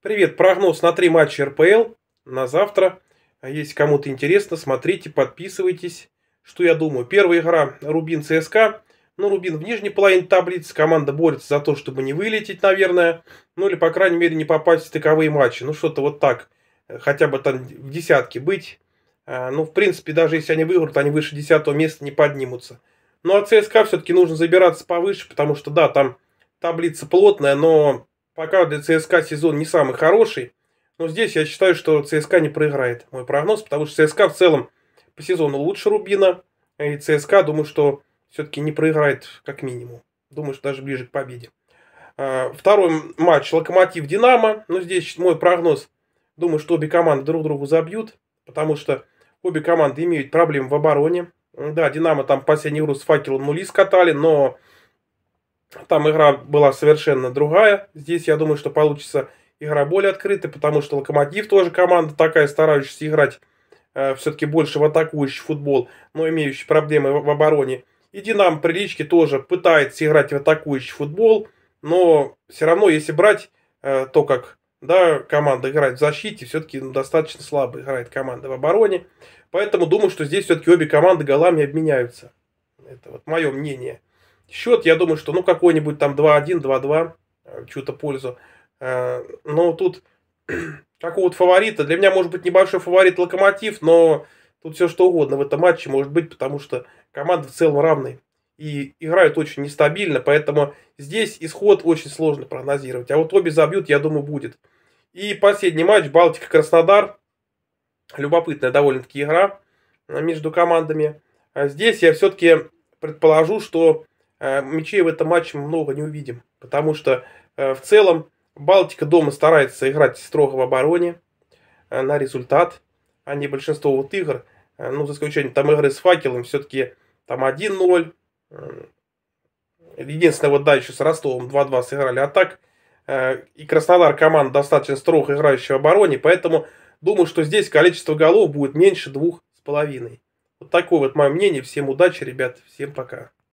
Привет, прогноз на три матча РПЛ на завтра. Если кому-то интересно, смотрите, подписывайтесь. Что я думаю? Первая игра Рубин ЦСКА. Ну, Рубин в нижней половине таблицы. Команда борется за то, чтобы не вылететь, наверное. Ну, или, по крайней мере, не попасть в стыковые матчи. Ну, что-то вот так. Э, хотя бы там в десятке быть. А, ну, в принципе, даже если они выиграют, они выше десятого места не поднимутся. Ну, а ЦСКА все-таки нужно забираться повыше, потому что, да, там таблица плотная, но Пока для ЦСКА сезон не самый хороший, но здесь я считаю, что ЦСКА не проиграет мой прогноз, потому что ЦСКА в целом по сезону лучше Рубина, и ЦСКА, думаю, что все-таки не проиграет как минимум. Думаю, что даже ближе к победе. А, второй матч Локомотив-Динамо. Но здесь мой прогноз. Думаю, что обе команды друг другу забьют, потому что обе команды имеют проблемы в обороне. Да, Динамо там последний груз с факелом нули скатали, но там игра была совершенно другая. Здесь, я думаю, что получится игра более открытая, потому что Локомотив тоже команда такая, старающаяся играть э, все-таки больше в атакующий футбол, но имеющий проблемы в, в обороне. И Динам прилички тоже пытается играть в атакующий футбол, но все равно, если брать э, то, как да, команда играет в защите, все-таки ну, достаточно слабо играет команда в обороне. Поэтому думаю, что здесь все-таки обе команды голами обменяются. Это вот мое мнение. Счет, я думаю, что ну какой-нибудь там 2-1, 2-2, э, чью-то пользу. Э, но тут какого-то фаворита, для меня может быть небольшой фаворит Локомотив, но тут все что угодно в этом матче может быть, потому что команда в целом равны и играют очень нестабильно, поэтому здесь исход очень сложно прогнозировать. А вот обе забьют, я думаю, будет. И последний матч Балтика-Краснодар. Любопытная довольно-таки игра э, между командами. А здесь я все-таки предположу, что Э, мячей в этом матче мы много не увидим, потому что э, в целом Балтика дома старается играть строго в обороне э, на результат, а не большинство вот игр, ну, за исключением там игры с факелом, все-таки там 1-0, единственное, вот дальше с Ростовом 2-2 сыграли, а так и Краснодар команда достаточно строго играющая в обороне, поэтому думаю, что здесь количество голов будет меньше двух с половиной. Вот такое вот мое мнение. Всем удачи, ребят. Всем пока.